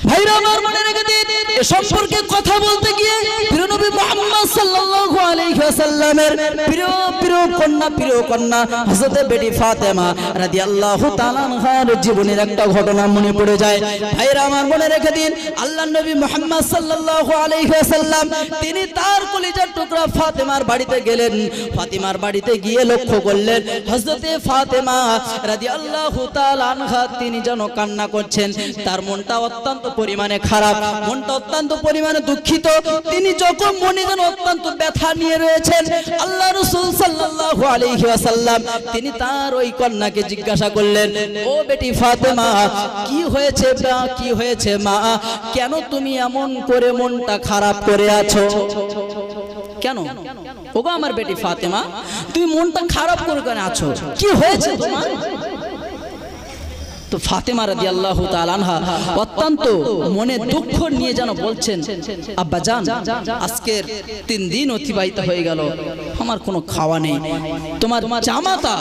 জীবনের একটা ঘটনা মনে পড়ে যায় ভাইরা আমার মনে রেখে দিন আল্লাহ নবী মোহাম্মদ সাল্লু আলাইহি তিনি তার কলিজার টুকরা ফাতেমার বাড়িতে গেলেন ফাতেমার বাড়িতে গিয়ে লক্ষ্য করলেন হজরতে ফাতেমা রাজি আল্লাহ তিনি যেন কান্না করছেন তার মনটা অত্যন্ত পরিমাণে খারাপ মনটা অত্যন্ত পরিমাণে দুঃখিত তিনি যখন মনে যেন অত্যন্ত ব্যথা নিয়ে রয়েছেন আল্লাহ রসুল সাল্লাহ আলহি আসাল্লাম তিনি তার ওই কন্যাকে জিজ্ঞাসা করলেন ও বেটি ফাতেমা কি হয়েছে বা কি হয়েছে মা কেন তুমি এমন করে মনটা খারাপ করে আছো কেন ওগো আমার বেটি ফাতেমা তুমি মনটা খারাপ করে কেন আছো কি হয়েছে তোমার তো ফাতেমা রাজি আল্লাহ আনহা অত্যন্ত মনে দুঃখ নিয়ে যেন বলছেন আব্বা যান আজকের তিন দিন অতিবাহিত হয়ে গেল আমার কোনো খাওয়া নেই তোমার জামাতা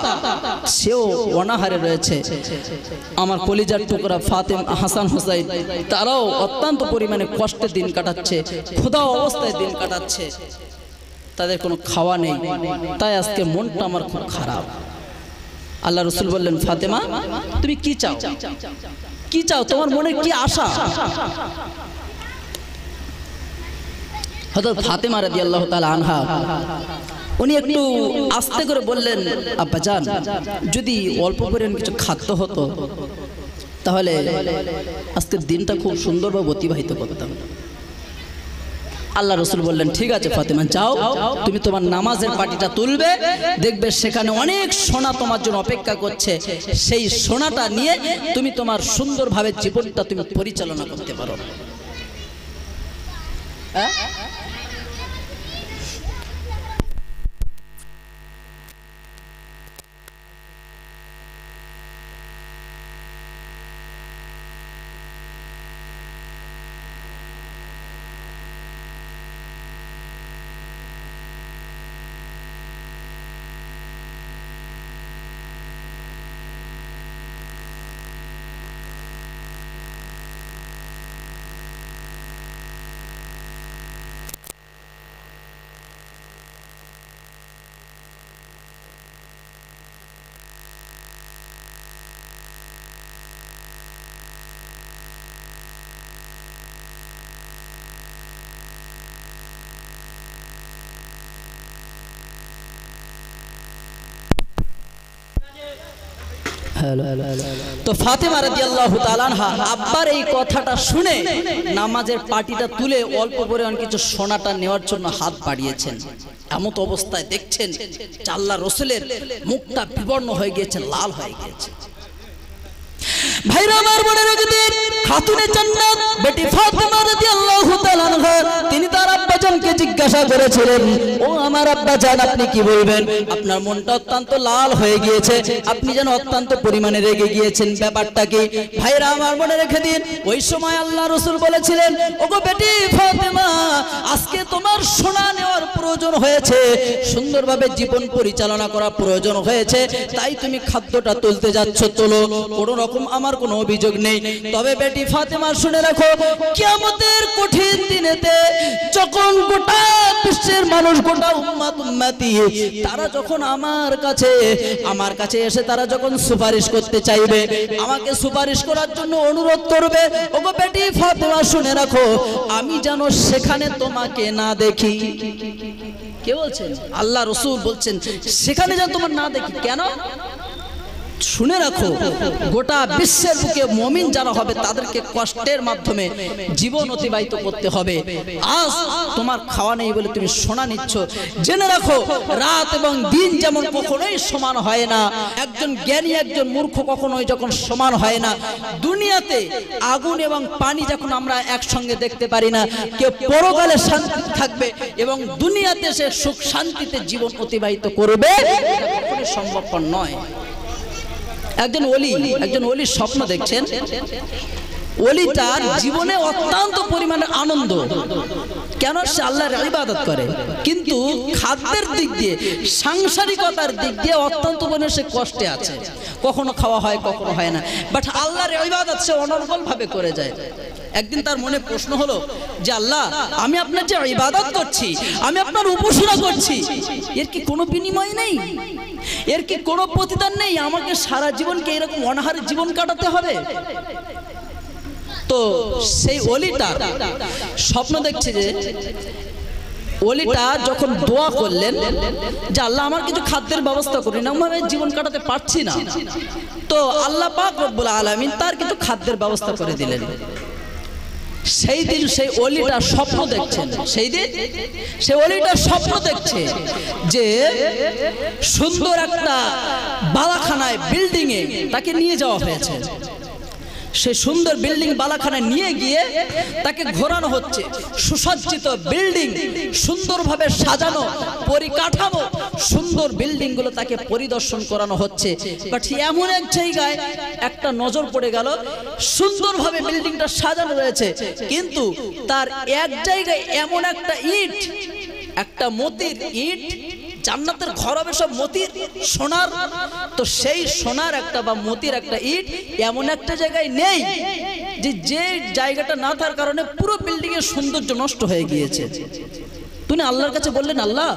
সেও অনাহারে রয়েছে আমার কলিজার টুকরা ফাতেম হাসান হোসাইন তারাও অত্যন্ত পরিমাণে কষ্টে দিন কাটাচ্ছে ক্ষুদা অবস্থায় দিন কাটাচ্ছে তাদের কোনো খাওয়া নেই তাই আজকে মনটা আমার খুব খারাপ আল্লাহ রসুল বললেন ফাতেমা তুমি কি চাও কি চাও তোমার মনে কি আশা হজরত ফাতেমা রাদি আল্লাহ আনহা উনি একটু আস্তে করে বললেন আব্বাজান যদি অল্প পরিমাণ কিছু খাদ্য হতো তাহলে আজকের দিনটা খুব সুন্দরভাবে অতিবাহিত করতাম আল্লাহ রসুল বললেন ঠিক আছে ফাতেমা যাও তুমি তোমার নামাজের বাটিটা তুলবে দেখবে সেখানে অনেক সোনা তোমার জন্য অপেক্ষা করছে সেই সোনাটা নিয়ে তুমি তোমার সুন্দরভাবে জীবনটা তুমি পরিচালনা করতে পারো হ্যাঁ তো ফাতেমা রাজি আল্লাহ তালানহা আব্বার এই কথাটা শুনে নামাজের পাটিটা তুলে অল্প পরিমাণ কিছু সোনাটা নেওয়ার জন্য হাত বাড়িয়েছেন এমত অবস্থায় দেখছেন চাল্লা রসুলের মুখটা বিবর্ণ হয়ে গিয়েছে লাল হয়ে গিয়েছে ভাইরা আমার মনে রেখে খাতুনে জান্নাত বেটি ফাতিমা রাদিয়াল্লাহু তাআলা আনহা তিনি তার আব্বাজানকে জিজ্ঞাসা করেছিলেন ও আমার আব্বাজান আপনি কি বলবেন আপনার মনটা অত্যন্ত লাল হয়ে গিয়েছে আপনি যেন অত্যন্ত পরিমাণে রেগে গিয়েছেন ব্যাপারটা কি ভাইরা আমার মনে রেখে দিন ওই সময় আল্লাহ রাসূল বলেছিলেন ওগো বেটি ফাতিমা আজকে তোমার সোনা নেওয়ার প্রয়োজন হয়েছে সুন্দরভাবে জীবন পরিচালনা করা প্রয়োজন হয়েছে তাই তুমি খাদ্যটা তুলতে যাচ্ছ তোলো কোনো রকম আমার কোনো অভিযোগ নেই তবে বেটি বিবি ফাতেমা শুনে রাখো কিয়ামতের কঠিন দিনেতে যখন গোটা বিশ্বের মানুষ গোটা উম্মাত উম্মাতি তারা যখন আমার কাছে আমার কাছে এসে তারা যখন সুপারিশ করতে চাইবে আমাকে সুপারিশ করার জন্য অনুরোধ করবে ওগো বেটি ফাতেমা শুনে রাখো আমি যেন সেখানে তোমাকে না দেখি কে বলছেন আল্লাহ রসুল বলছেন সেখানে যেন তোমার না দেখি কেন শুনে রাখো গোটা বিশ্বের বুকে মমিন যারা হবে তাদেরকে কষ্টের মাধ্যমে জীবন অতিবাহিত করতে হবে আজ তোমার খাওয়া নেই বলে তুমি শোনা নিচ্ছ জেনে রাখো রাত এবং দিন যেমন কখনোই সমান হয় না একজন জ্ঞানী একজন মূর্খ কখনোই যখন সমান হয় না দুনিয়াতে আগুন এবং পানি যখন আমরা একসঙ্গে দেখতে পারি না কেউ পরকালে শান্তি থাকবে এবং দুনিয়াতে সে সুখ শান্তিতে জীবন অতিবাহিত করবে সম্ভবপর নয় একজন অলি একজন অলির স্বপ্ন দেখছেন অলি তার জীবনে অত্যন্ত পরিমাণে আনন্দ কেন সে আল্লাহর ইবাদত করে কিন্তু খাদ্যের দিক দিয়ে সাংসারিকতার দিক দিয়ে অত্যন্ত পরিমাণে সে কষ্টে আছে কখনো খাওয়া হয় কখনো হয় না বাট আল্লাহর ইবাদত সে অনর্গলভাবে করে যায় একদিন তার মনে প্রশ্ন হলো যে আল্লাহ আমি আপনার যে ইবাদত করছি আমি আপনার উপাসনা করছি এর কি কোনো বিনিময় নেই এর কি কোনো প্রতিদান নেই আমাকে সারা জীবনকে এরকম অনাহারে জীবন কাটাতে হবে তো সেই অলিটা স্বপ্ন দেখছে যে অলিটা যখন দোয়া করলেন যে আল্লাহ আমার কিছু খাদ্যের ব্যবস্থা করি এরকমভাবে জীবন কাটাতে পারছি না তো আল্লাহ পাক রব্বুল আলমিন তার কিন্তু খাদ্যের ব্যবস্থা করে দিলেন সেই দিন সেই অলিটা স্বপ্ন দেখছেন সেই দিন সেই অলিটা স্বপ্ন দেখছে যে সুন্দর একটা বালাখানায় এ তাকে নিয়ে যাওয়া হয়েছে সে সুন্দর বিল্ডিং বালাখানে নিয়ে গিয়ে তাকে ঘোরানো হচ্ছে সুসজ্জিত বিল্ডিং সুন্দরভাবে সাজানো পরিকাঠামো সুন্দর বিল্ডিংগুলো তাকে পরিদর্শন করানো হচ্ছে বাট এমন এক জায়গায় একটা নজর পড়ে গেল সুন্দরভাবে বিল্ডিংটা সাজানো রয়েছে কিন্তু তার এক জায়গায় এমন একটা ইট একটা মতির ইট জান্নাতের ঘর হবে সব মতির সোনার তো সেই সোনার একটা বা মতির একটা ইট এমন একটা জায়গায় নেই যে যে জায়গাটা না থাকার কারণে পুরো বিল্ডিংয়ের সৌন্দর্য নষ্ট হয়ে গিয়েছে তুমি আল্লাহর কাছে বললেন আল্লাহ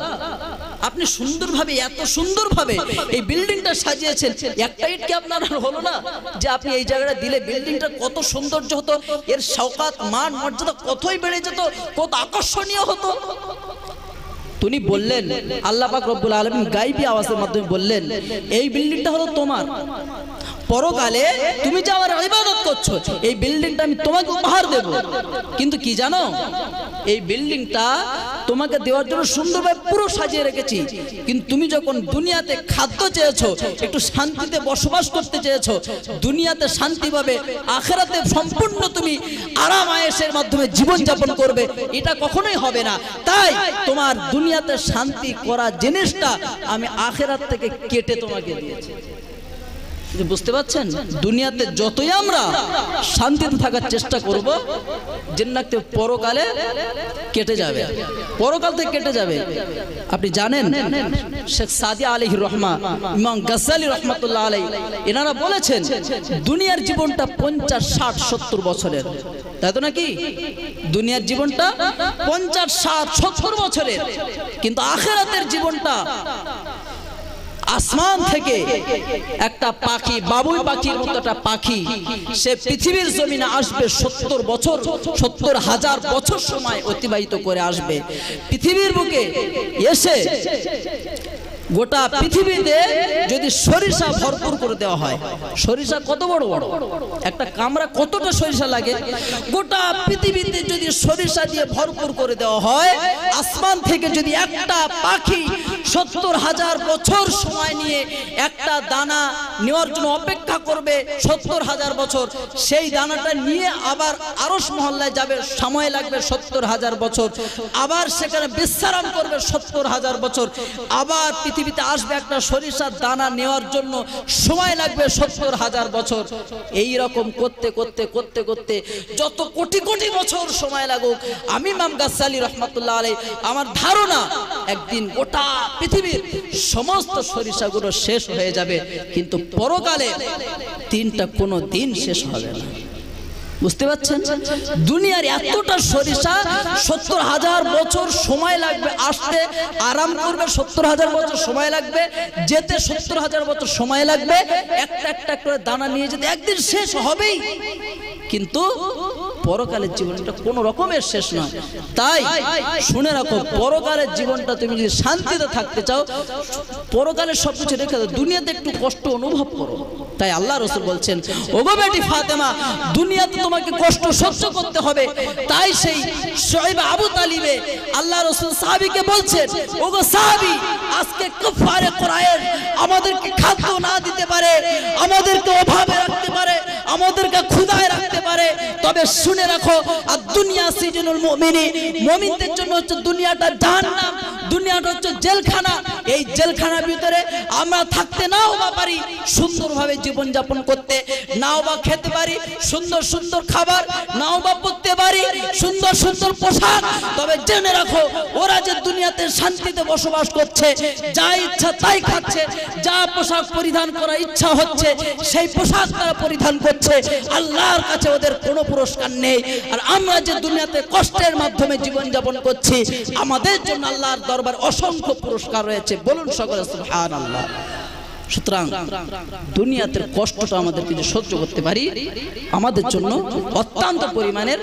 আপনি সুন্দরভাবে এত সুন্দরভাবে এই বিল্ডিংটা সাজিয়েছেন একটা ইট কি আপনার হলো না যে আপনি এই জায়গাটা দিলে বিল্ডিংটা কত সৌন্দর্য হতো এর শওকাত মান মর্যাদা কতই বেড়ে যেত কত আকর্ষণীয় হতো উনি বললেন আল্লাহ পাক রব্বুল আলমিন গাইবি আওয়াজের মাধ্যমে বললেন এই বিল্ডিংটা হলো তোমার পরকালে তুমি যে আমার ইবাদত করছো এই বিল্ডিংটা আমি তোমাকে উপহার দেব কিন্তু কি জানো এই বিল্ডিংটা তোমাকে দেওয়ার জন্য সুন্দরভাবে পুরো সাজিয়ে রেখেছি কিন্তু তুমি যখন দুনিয়াতে খাদ্য চেয়েছো একটু শান্তিতে বসবাস করতে চেয়েছো দুনিয়াতে শান্তি পাবে আখেরাতে সম্পূর্ণ তুমি আরাম আয়েসের মাধ্যমে জীবনযাপন করবে এটা কখনোই হবে না তাই তোমার দুনিয়াতে শান্তি করা জিনিসটা আমি আখেরাত থেকে কেটে তোমাকে দিয়েছি বুঝতে পারছেন দুনিয়াতে যতই আমরা শান্তিতে থাকার চেষ্টা করব জিন্নাতে পরকালে কেটে যাবে পরকাল থেকে কেটে যাবে আপনি জানেন শেখ সাদি আলহি রহমা ইমাম গাজালি রহমতুল্লাহ আলাই এনারা বলেছেন দুনিয়ার জীবনটা পঞ্চাশ ষাট সত্তর বছরের তাই তো নাকি দুনিয়ার জীবনটা পঞ্চাশ ষাট সত্তর বছরের কিন্তু আখেরাতের জীবনটা আসমান থেকে একটা পাখি বাবুই পাখির মতো একটা পাখি সে পৃথিবীর জমিনে আসবে সত্তর বছর সত্তর হাজার বছর সময় অতিবাহিত করে আসবে পৃথিবীর বুকে এসে গোটা পৃথিবীতে যদি সরিষা ভরপুর করে দেওয়া হয় সরিষা কত বড় বড় একটা কামরা কতটা সরিষা লাগে গোটা পৃথিবীতে যদি সরিষা দিয়ে ভরপুর করে দেওয়া হয় আসমান থেকে যদি একটা পাখি সত্তর হাজার বছর সময় নিয়ে একটা দানা নেওয়ার জন্য অপেক্ষা করবে সত্তর হাজার বছর সেই দানাটা নিয়ে আবার আরস মহল্লায় যাবে সময় লাগবে সত্তর হাজার বছর আবার সেখানে বিশ্রাম করবে সত্তর হাজার বছর আবার পৃথিবী পৃথিবীতে আসবে একটা সরিষার দানা নেওয়ার জন্য সময় লাগবে সত্তর হাজার বছর এই রকম করতে করতে করতে করতে যত কোটি কোটি বছর সময় লাগুক আমি মাম গাছালি রহমতুল্লাহ আলী আমার ধারণা একদিন গোটা পৃথিবীর সমস্ত সরিষাগুলো শেষ হয়ে যাবে কিন্তু পরকালে তিনটা কোনো দিন শেষ হবে না বুঝতে পারছেন দুনিয়ার এতটা সরিষা সত্তর হাজার বছর সময় লাগবে আসতে আরাম করবে সত্তর হাজার বছর সময় লাগবে যেতে সত্তর হাজার বছর সময় লাগবে একটা একটা করে দানা নিয়ে যেতে একদিন শেষ হবেই কিন্তু পরকালের জীবনটা কোন রকমের শেষ নয় তাই শুনে রাখো পরকালের জীবনটা তুমি যদি শান্তিতে থাকতে চাও পরকালের সবকিছু রেখে দাও দুনিয়াতে একটু কষ্ট অনুভব করো তাই আল্লাহ রসুল বলছেন ওগো বেটি ফাতেমা দুনিয়াতে তোমাকে কষ্ট সহ্য করতে হবে তাই সেই শোয়েব আবু তালিবে আল্লাহ রসুল সাহাবিকে বলছেন ও গো সাহাবি আজকে কুফারে কোরআন আমাদেরকে খাদ্য না দিতে পারে আমাদেরকে অভাবে রাখতে পারে আমাদেরকে ক্ষুধায় রাখতে পারে তবে শুনে রাখো আর দুনিয়া সিজনুল মুমিনি মুমিনদের জন্য হচ্ছে দুনিয়াটা জাহান্নাম দুনিয়াটা হচ্ছে জেলখানা এই জেলখানার ভিতরে আমরা থাকতে নাও বা পারি সুন্দরভাবে জীবনযাপন করতে নাও বা খেতে পারি সুন্দর সুন্দর খাবার নাও বা পড়তে পারি সুন্দর সুন্দর পোশাক তবে জেনে রাখো ওরা যে দুনিয়াতে শান্তিতে বসবাস করছে যা ইচ্ছা তাই খাচ্ছে যা পোশাক পরিধান করা ইচ্ছা হচ্ছে সেই পোশাক তারা পরিধান করছে আল্লাহর কাছে ওদের কোনো পুরস্কার নেই নেই আর আমরা যে দুনিয়াতে কষ্টের মাধ্যমে জীবন যাপন করছি আমাদের জন্য আল্লাহর দরবার অসংখ্য পুরস্কার রয়েছে বলুন সকলে আল্লাহ সুতরাং দুনিয়াতে কষ্টটা আমাদের কিছু সহ্য করতে পারি আমাদের জন্য অত্যন্ত পরিমাণের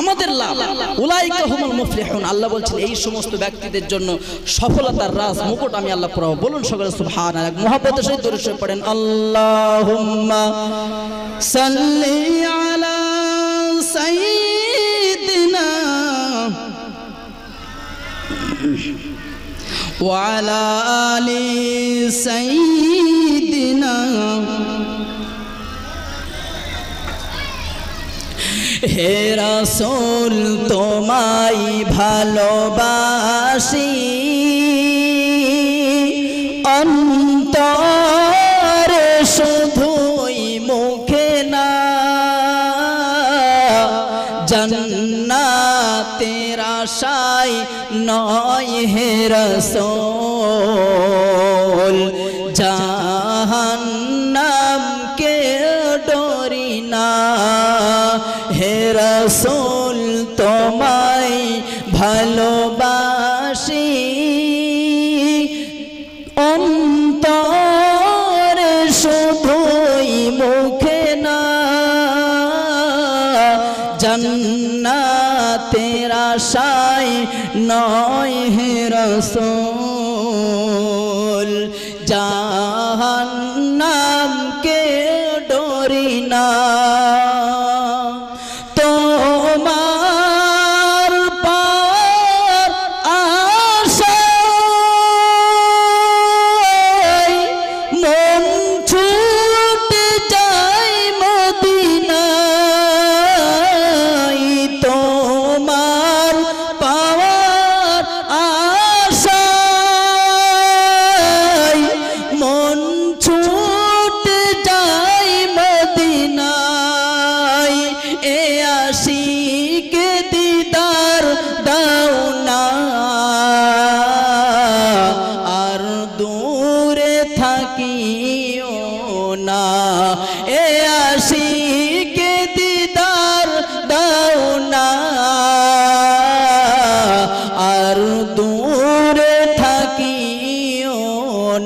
আমাদের লাভ উলাইকা মুফলি মুফলিহুন আল্লাহ বলছেন এই সমস্ত ব্যক্তিদের জন্য সফলতার রাজ মুকুট আমি আল্লাহ পড়াবো বলুন সকলে সুবহানাল্লাহ মহব্বতের সহিত দরুদ পড়েন আল্লাহুম্মা সাল্লি আলা সাইয়্যিদিনা ওয়া আলা আলি সাইয়্যিদিনা হে রসুল তোমাই ভালোবাসি অন্তর শুধুই মুখে না তেরা সাই নয় হে রাসূল কে ডরি না রসুল তোমায় ভালোবাসি অন্তর শুধুই মুখে না জন্নাতে তেরা সাই নয় হে রসুল যা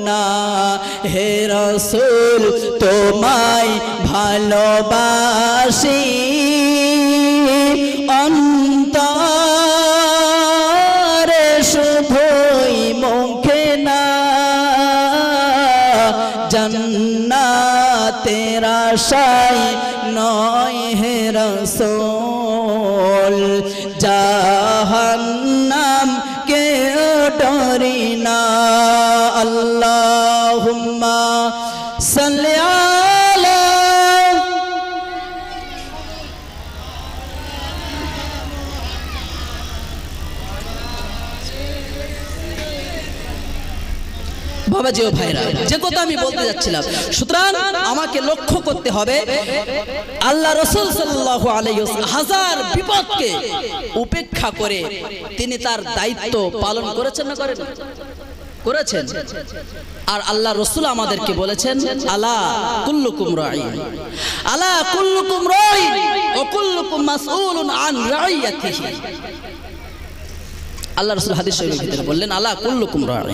না হে রসুল তোমায় ভালোবাসি অন্তরে শুভই মুখে না জন্না তেরা সাই নয় হে রসুল যা বাজেও ভাইরা যে কথা আমি বলতে যাচ্ছিলাম সুতরাং আমাকে লক্ষ্য করতে হবে আল্লাহ রসুল হাজার বিপদকে উপেক্ষা করে তিনি তার দায়িত্ব পালন করেছেন না করেন করেছেন আর আল্লাহ রসুল আমাদেরকে বলেছেন আলা কুল্লুকুম রাই আলা কুল্লুকুম রাই ও কুল্লুকুম মাসউলুন আন রাইয়াতিহি আল্লাহ রসুল হাদিস শরীফের ভিতরে বললেন আলা কুল্লুকুম রাই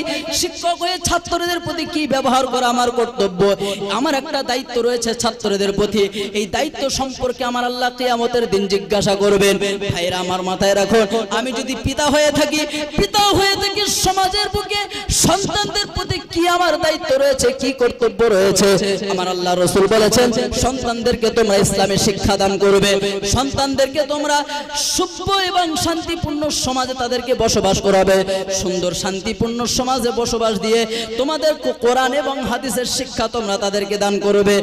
শিক্ষক হয়ে ছাত্রদের প্রতি কি ব্যবহার করা আমার কর্তব্য আমার একটা দায়িত্ব রয়েছে ছাত্রদের প্রতি এই দায়িত্ব সম্পর্কে আমার আল্লাহ কেয়ামতের দিন জিজ্ঞাসা করবেন ভাইরা আমার মাথায় রাখো আমি যদি পিতা হয়ে থাকি পিতা হয়ে থাকি সমাজের বুকে সন্তানদের প্রতি কি আমার দায়িত্ব রয়েছে কি কর্তব্য রয়েছে আমার আল্লাহ রসুল বলেছেন সন্তানদেরকে তোমরা ইসলামে শিক্ষা দান করবে সন্তানদেরকে তোমরা সভ্য এবং শান্তিপূর্ণ সমাজে তাদেরকে বসবাস করাবে সুন্দর শান্তিপূর্ণ সমাজ সমাজে বসবাস দিয়ে তোমাদের কোরআন এবং হাদিসের শিক্ষা তোমরা তাদেরকে দান করবে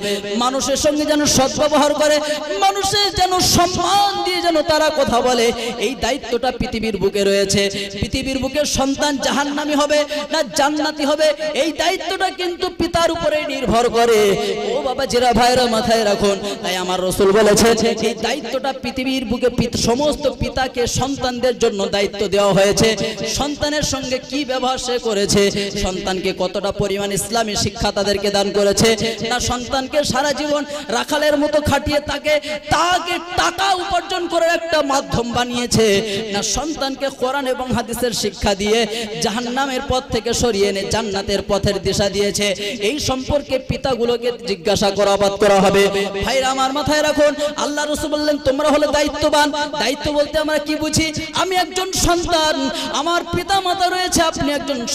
মানুষের সঙ্গে যেন সদ্ব্যবহার করে মানুষের যেন সম্মান দিয়ে যেন তারা কথা বলে এই দায়িত্বটা পৃথিবীর বুকে রয়েছে পৃথিবীর বুকে সন্তান জাহান নামি হবে না জান্নাতি হবে এই দায়িত্বটা কিন্তু পিতার উপরে নির্ভর করে ও বাবা জেরা ভাইরা মাথায় রাখুন তাই আমার রসুল বলেছে এই দায়িত্বটা পৃথিবীর বুকে সমস্ত পিতাকে সন্তানদের জন্য দায়িত্ব দেওয়া হয়েছে সন্তানের সঙ্গে কি ব্যবহার সে করে করেছে সন্তানকে কতটা পরিমাণ ইসলামী শিক্ষা তাদেরকে দান করেছে না সন্তানকে সারা জীবন রাখালের মতো খাটিয়ে তাকে তাকে টাকা উপার্জন করে একটা মাধ্যম বানিয়েছে না সন্তানকে কোরআন এবং হাদিসের শিক্ষা দিয়ে জাহান্নামের পথ থেকে সরিয়ে এনে জান্নাতের পথের দিশা দিয়েছে এই সম্পর্কে পিতাগুলোকে জিজ্ঞাসা করা আবাদ করা হবে ভাইরা আমার মাথায় রাখুন আল্লাহ রসু বললেন তোমরা হলে দায়িত্ববান দায়িত্ব বলতে আমরা কি বুঝি আমি একজন সন্তান আমার পিতা মাতা রয়েছে আপনি একজন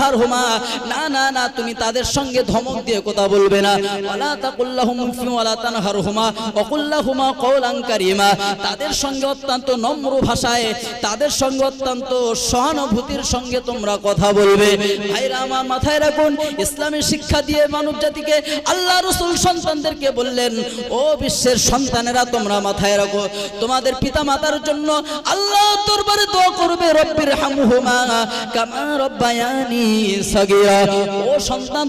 ফানহার হুমা না না না তুমি তাদের সঙ্গে ধমক দিয়ে কথা বলবে না ওয়ালা তাকুল্লাহুম ফি ওয়ালা তানহার হুমা ওকুল্লাহুমা কওলান কারীমা তাদের সঙ্গে অত্যন্ত নম্র ভাষায় তাদের সঙ্গে অত্যন্ত সহানুভূতির সঙ্গে তোমরা কথা বলবে ভাইরা আমার মাথায় রাখুন ইসলামের শিক্ষা দিয়ে মানব জাতিকে আল্লাহ রসুল সন্তানদেরকে বললেন ও বিশ্বের সন্তানেরা তোমরা মাথায় রাখো তোমাদের পিতা মাতার জন্য আল্লাহ দরবারে দোয়া করবে রব্বির হামহুমা কামা রব্বায়ানি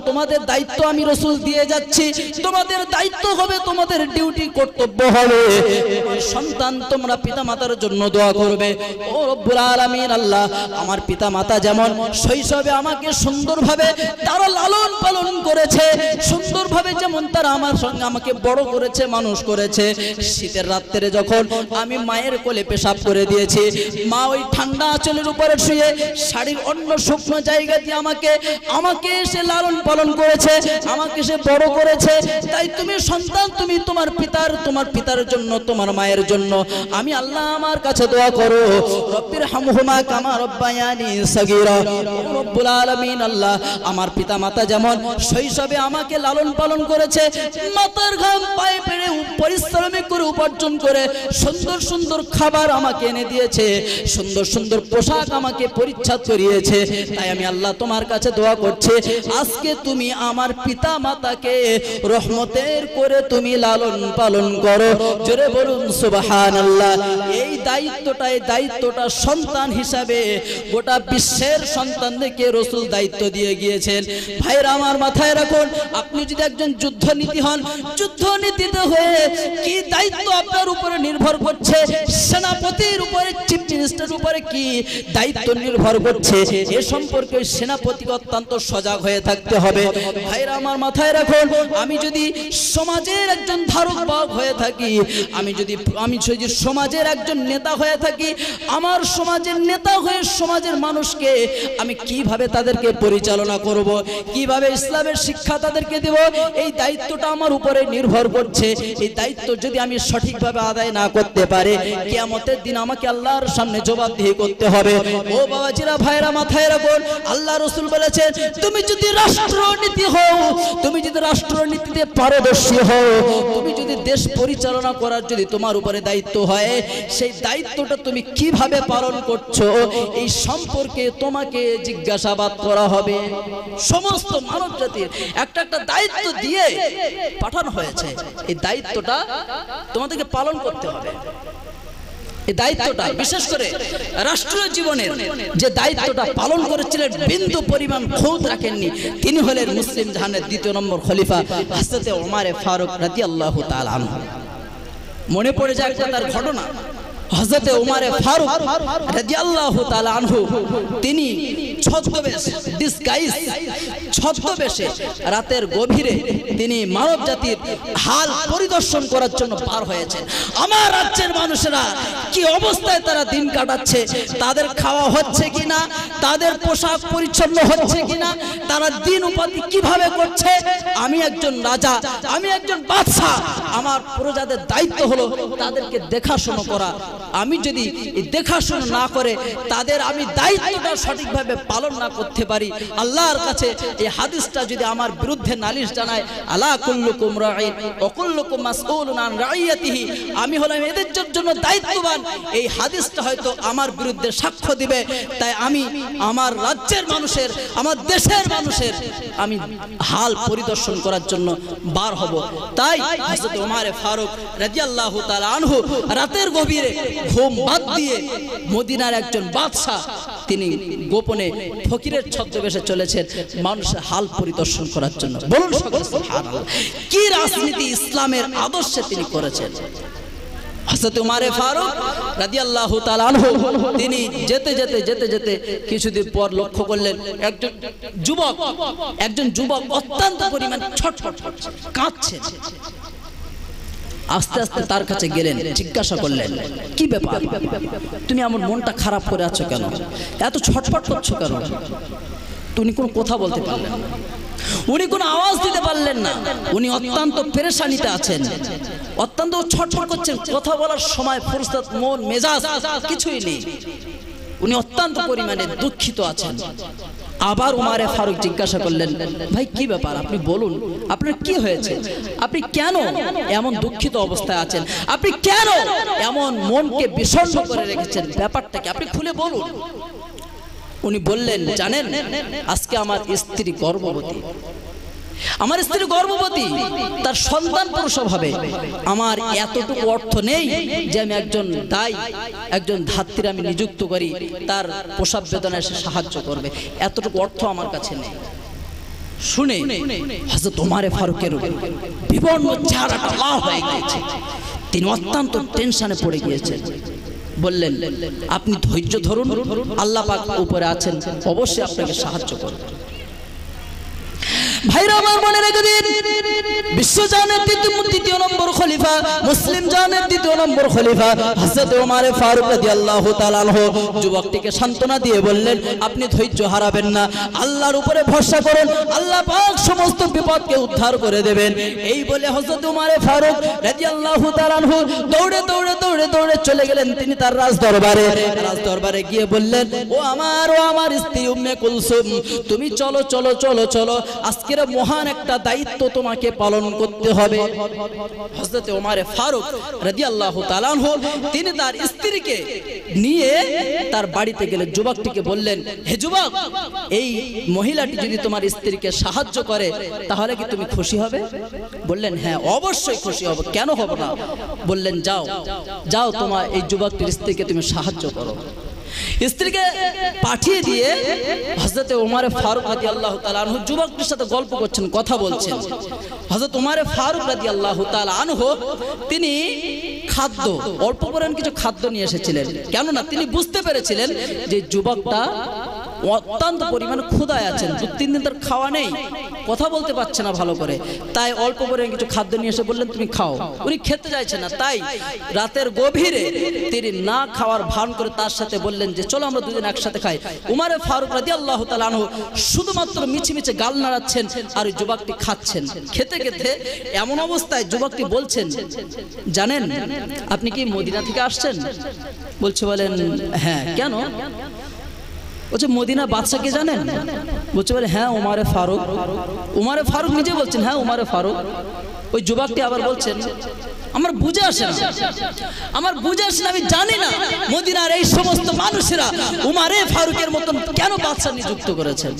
তোমাদের দায়িত্ব আমি দিয়ে যাচ্ছি তোমাদের দায়িত্ব হবে তোমাদের ডিউটি কর্তব্য হবে পিতা মাতার জন্য দোয়া করবে ও আমার পিতা মাতা যেমন শৈশবে আমাকে সুন্দরভাবে তারা লালন পালন করেছে সুন্দরভাবে যেমন তারা আমার সঙ্গে আমাকে বড় করেছে মানুষ করেছে শীতের রাত্রে যখন আমি মায়ের কোলে পেশাব করে দিয়েছি মা ওই ঠান্ডা আঁচলের উপরে শুয়ে শাড়ির অন্য শুকনো জায়গা জাতি আমাকে আমাকে সে লালন পালন করেছে আমাকে সে বড় করেছে তাই তুমি সন্তান তুমি তোমার পিতার তোমার পিতার জন্য তোমার মায়ের জন্য আমি আল্লাহ আমার কাছে দোয়া করো রব্বির হামহুমা কামা রব্বায়ানি সগীরা রব্বুল আলামিন আল্লাহ আমার পিতা মাতা যেমন শৈশবে আমাকে লালন পালন করেছে মাতার ঘাম পায়ে পেড়ে পরিশ্রমিক করে উপার্জন করে সুন্দর সুন্দর খাবার আমাকে এনে দিয়েছে সুন্দর সুন্দর পোশাক আমাকে পরিচ্ছাদ করিয়েছে তাই আমি আল্লাহ তোমার কাছে দোয়া করছে আজকে তুমি আমার পিতা মাতাকে রহমতের করে তুমি লালন পালন করো জোরে বলুন সুবাহান আল্লাহ এই দায়িত্বটা এই দায়িত্বটা সন্তান হিসাবে গোটা বিশ্বের সন্তানদেরকে রসুল দায়িত্ব দিয়ে গিয়েছেন ভাইরা আমার মাথায় রাখুন আপনি যদি একজন যুদ্ধনীতি হন যুদ্ধনীতিতে হয়ে কি দায়িত্ব আপনার উপরে নির্ভর করছে সেনাপতির উপরে চিফ মিনিস্টার উপরে কি দায়িত্ব নির্ভর করছে এ সম্পর্কে সেনাপতিকে অত্যন্ত সজাগ হয়ে থাকতে হবে ভাইরা আমার মাথায় রাখুন আমি যদি সমাজের একজন ধারক বাহক হয়ে থাকি আমি যদি আমি যদি সমাজের একজন নেতা হয়ে থাকি আমার সমাজের নেতা হয়ে সমাজের মানুষকে আমি কিভাবে তাদেরকে পরিচালনা করব। কিভাবে ইসলামের শিক্ষা তাদেরকে দেব এই দায়িত্বটা আমার উপরে নির্ভর করছে এই দায়িত্ব যদি আমি সঠিকভাবে আদায় না করতে পারে কেয়ামতের দিন আমাকে আল্লাহর সামনে জবাবদিহি করতে হবে ও বাবাজিরা ভাইরা মাথায় রাখুন আল্লাহ আল্লাহ রসুল বলেছেন তুমি যদি রাষ্ট্রনীতি হও তুমি যদি রাষ্ট্রনীতিতে পারদর্শী হও তুমি যদি দেশ পরিচালনা করার যদি তোমার উপরে দায়িত্ব হয় সেই দায়িত্বটা তুমি কিভাবে পালন করছো এই সম্পর্কে তোমাকে জিজ্ঞাসাবাদ করা হবে সমস্ত মানব জাতির একটা একটা দায়িত্ব দিয়ে পাঠানো হয়েছে এই দায়িত্বটা তোমাদেরকে পালন করতে হবে এই দায়িত্বটা বিশেষ করে রাষ্ট্রীয় জীবনের যে দায়িত্বটা পালন করেছিলেন বিন্দু পরিমাণ খোঁজ রাখেননি তিনি হলেন মুসলিম জাহানের দ্বিতীয় নম্বর খলিফা হাসতে ওমারে ফারুক রাজি আল্লাহ তালান মনে পড়ে যায় তার ঘটনা হজরতে উমারে ফারুক রাদিয়াল্লাহু তাআলা আনহু তিনি ছদ্মবেশ ডিসগাইজ ছদ্মবেশে রাতের গভীরে তিনি মানব জাতির হাল পরিদর্শন করার জন্য পার হয়েছে আমার রাজ্যের মানুষেরা কি অবস্থায় তারা দিন কাটাচ্ছে তাদের খাওয়া হচ্ছে কি না তাদের পোশাক পরিচ্ছন্ন হচ্ছে কি না তারা দিন উপাধি কিভাবে করছে আমি একজন রাজা আমি একজন বাদশাহ আমার প্রজাদের দায়িত্ব হলো তাদেরকে দেখাশোনা করা আমি যদি দেখাশোনা না করে তাদের আমি দায়িত্বটা সঠিকভাবে পালন না করতে পারি আল্লাহর কাছে এই হাদিসটা যদি আমার বিরুদ্ধে নালিশ জানায় আল্লাহ কুল্লুকুম রাইন অকুল্লুকুম রাইয়াতিহি আমি হলাম এদের জন্য দায়িত্ববান এই হাদিসটা হয়তো আমার বিরুদ্ধে সাক্ষ্য দিবে তাই আমি আমার রাজ্যের মানুষের আমার দেশের মানুষের আমি হাল পরিদর্শন করার জন্য বার হব তাই হযরত ফারুক রাদিয়াল্লাহু তাআলা আনহু রাতের গভীরে ঘুম বাদ দিয়ে মদিনার একজন বাদশাহ তিনি গোপনে ফকিরের ছদ্মবেশে চলেছেন মানুষের হাল পরিদর্শন করার জন্য বলুন কি রাজনীতি ইসলামের আদর্শে তিনি করেছেন হসরত উমারে ফারুক রাদিয়াল্লাহু তাআলা আনহু তিনি যেতে যেতে যেতে যেতে কিছুদিন পর লক্ষ্য করলেন একজন যুবক একজন যুবক অত্যন্ত পরিমাণ ছটফট করছে কাঁদছে আস্তে আস্তে তার কাছে গেলেন জিজ্ঞাসা করলেন কি ব্যাপার তুমি আমার মনটা খারাপ করে আছো কেন এত ছটফট করছো কেন উনি কোনো কথা বলতে পারলেন উনি কোনো আওয়াজ দিতে পারলেন না উনি অত্যন্ত পেরেশানিতে আছেন অত্যন্ত ছটফট করছেন কথা বলার সময় ফুরসত মন মেজাজ কিছুই নেই উনি অত্যন্ত পরিমাণে দুঃখিত আছেন আবার উমারে ফারুক জিজ্ঞাসা করলেন ভাই কি ব্যাপার আপনি বলুন আপনার কি হয়েছে আপনি কেন এমন দুঃখিত অবস্থায় আছেন আপনি কেন এমন মনকে বিষণ্ণ করে রেখেছেন ব্যাপারটাকে আপনি খুলে বলুন উনি বললেন জানেন আজকে আমার স্ত্রী গর্ভবতী আমার স্ত্রী গর্ভবতী তার সন্তান প্রসব হবে আমার এতটুকু অর্থ নেই যে আমি একজন দায়ী একজন ধাত্রীর আমি নিযুক্ত করি তার প্রসাব বেদনা এসে সাহায্য করবে এতটুকু অর্থ আমার কাছে নেই শুনে তোমারে ফারুকের বিবর্ণ চেহারাটা হয়ে গিয়েছে তিনি অত্যন্ত টেনশনে পড়ে গিয়েছেন বললেন আপনি ধৈর্য ধরুন আল্লাহ পাক উপরে আছেন অবশ্যই আপনাকে সাহায্য করবেন ভাইরা আমার মনে রেখে দিন দ্বিতীয় নম্বর খলিফা মুসলিম জানের দ্বিতীয় নম্বর খলিফা ওমারে ফারুক যুবকটিকে দিয়ে বললেন আপনি ধৈর্য হারাবেন না আল্লাহর উপরে ভরসা করেন আল্লাহ পাক সমস্ত বিপদকে উদ্ধার করে দেবেন এই বলে হজরত উমারে ফারুক রাদিয়াল্লাহু দৌড়ে দৌড়ে দৌড়ে দৌড়ে চলে গেলেন তিনি তার রাজ দরবারে রাজ দরবারে গিয়ে বললেন ও আমার ও আমার স্ত্রী উম্মে কুলসুম তুমি চলো চলো চলো চলো আজকে আজকের মহান একটা দায়িত্ব তোমাকে পালন করতে হবে হজরত ওমারে ফারুক রাজি আল্লাহ তিনি তার স্ত্রীকে নিয়ে তার বাড়িতে গেলে যুবকটিকে বললেন হে যুবক এই মহিলাটি যদি তোমার স্ত্রীকে সাহায্য করে তাহলে কি তুমি খুশি হবে বললেন হ্যাঁ অবশ্যই খুশি হব কেন হব না বললেন যাও যাও তোমার এই যুবকটির স্ত্রীকে তুমি সাহায্য করো স্ত্রীকে পাঠিয়ে দিয়ে হজরতে উমারে ফারুক রাজি আল্লাহ তালু যুবকদের সাথে গল্প করছেন কথা বলছেন হজরত উমারে ফারুক রাজি আল্লাহ তালহ তিনি খাদ্য অল্প পরিমাণ কিছু খাদ্য নিয়ে এসেছিলেন কেননা তিনি বুঝতে পেরেছিলেন যে যুবকটা অত্যন্ত পরিমাণ ক্ষুদায় আছেন দু তিন দিন তার খাওয়া নেই কথা বলতে পারছে না ভালো করে তাই অল্প করে কিছু খাদ্য নিয়ে এসে বললেন তুমি খাও উনি খেতে চাইছে না তাই রাতের গভীরে তিনি না খাওয়ার ভান করে তার সাথে বললেন যে চলো আমরা দুজন একসাথে খাই উমারে ফারুক রাজি আল্লাহ তালু শুধুমাত্র মিছে মিছে গাল নাড়াচ্ছেন আর ওই যুবকটি খাচ্ছেন খেতে খেতে এমন অবস্থায় যুবকটি বলছেন জানেন আপনি কি মদিনা থেকে আসছেন বলছে বলেন হ্যাঁ কেন বলছে মদিনা বাদশাকে জানেন বলছে বলে হ্যাঁ উমারে ফারুক উমারে ফারুক নিজে বলছেন হ্যাঁ উমারে ফারুক ওই যুবকটি আবার বলছেন আমার বুঝে আসে না আমার বুঝে আসে না আমি জানি না মদিনার এই সমস্ত মানুষেরা উমারে ফারুকের মতন কেন বাদশা নিযুক্ত করেছেন